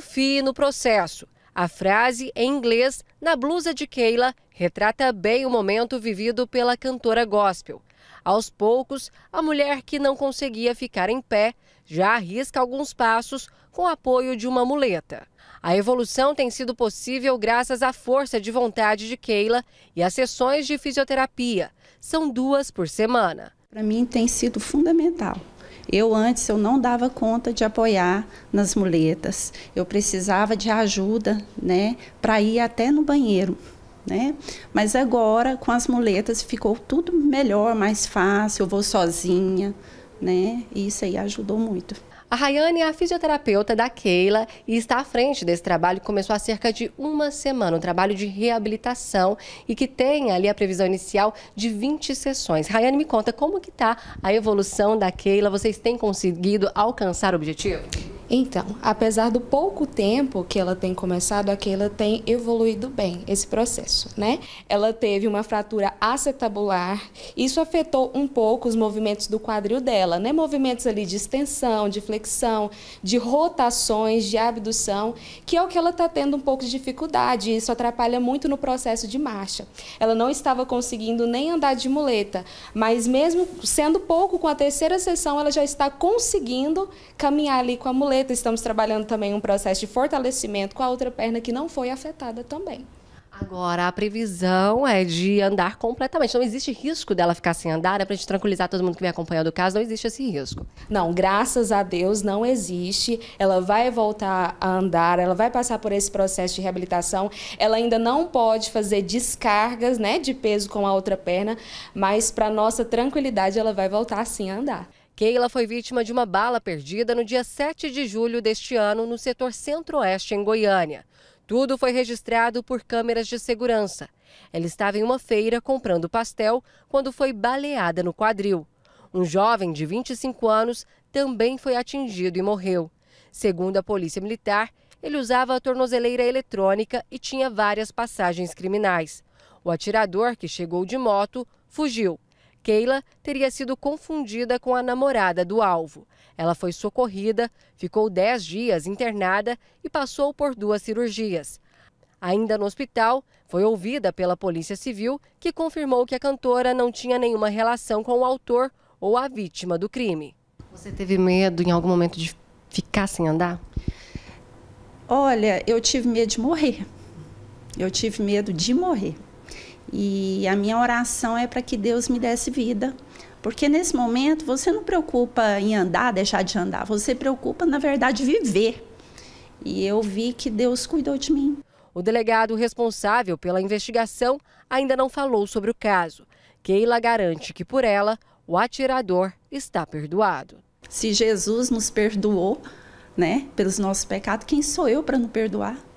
confie no processo. A frase, em inglês, na blusa de Keila, retrata bem o momento vivido pela cantora gospel. Aos poucos, a mulher que não conseguia ficar em pé já arrisca alguns passos com apoio de uma muleta. A evolução tem sido possível graças à força de vontade de Keila e às sessões de fisioterapia. São duas por semana. Para mim tem sido fundamental eu antes eu não dava conta de apoiar nas muletas. Eu precisava de ajuda, né, para ir até no banheiro. Né? Mas agora com as muletas ficou tudo melhor, mais fácil. Eu vou sozinha, né? E isso aí ajudou muito. A Rayane é a fisioterapeuta da Keila e está à frente desse trabalho que começou há cerca de uma semana, um trabalho de reabilitação e que tem ali a previsão inicial de 20 sessões. Rayane, me conta como que está a evolução da Keila, vocês têm conseguido alcançar o objetivo? Então, apesar do pouco tempo que ela tem começado, a Keila tem evoluído bem esse processo, né? Ela teve uma fratura acetabular, isso afetou um pouco os movimentos do quadril dela, né? Movimentos ali de extensão, de flexão, de rotações, de abdução, que é o que ela está tendo um pouco de dificuldade, isso atrapalha muito no processo de marcha. Ela não estava conseguindo nem andar de muleta, mas mesmo sendo pouco, com a terceira sessão, ela já está conseguindo caminhar ali com a muleta estamos trabalhando também um processo de fortalecimento com a outra perna que não foi afetada também. Agora, a previsão é de andar completamente. Não existe risco dela ficar sem andar, é né? para a gente tranquilizar todo mundo que vem acompanhando o caso, não existe esse risco. Não, graças a Deus não existe. Ela vai voltar a andar, ela vai passar por esse processo de reabilitação. Ela ainda não pode fazer descargas né, de peso com a outra perna, mas para nossa tranquilidade ela vai voltar sim a andar. Keila foi vítima de uma bala perdida no dia 7 de julho deste ano no setor centro-oeste em Goiânia. Tudo foi registrado por câmeras de segurança. Ela estava em uma feira comprando pastel quando foi baleada no quadril. Um jovem de 25 anos também foi atingido e morreu. Segundo a Polícia Militar, ele usava a tornozeleira eletrônica e tinha várias passagens criminais. O atirador, que chegou de moto, fugiu. Keila teria sido confundida com a namorada do alvo. Ela foi socorrida, ficou 10 dias internada e passou por duas cirurgias. Ainda no hospital, foi ouvida pela Polícia Civil, que confirmou que a cantora não tinha nenhuma relação com o autor ou a vítima do crime. Você teve medo em algum momento de ficar sem andar? Olha, eu tive medo de morrer. Eu tive medo de morrer. E a minha oração é para que Deus me desse vida. Porque nesse momento você não preocupa em andar, deixar de andar, você preocupa, na verdade, viver. E eu vi que Deus cuidou de mim. O delegado responsável pela investigação ainda não falou sobre o caso. Keila garante que por ela o atirador está perdoado. Se Jesus nos perdoou, né, pelos nossos pecados, quem sou eu para não perdoar?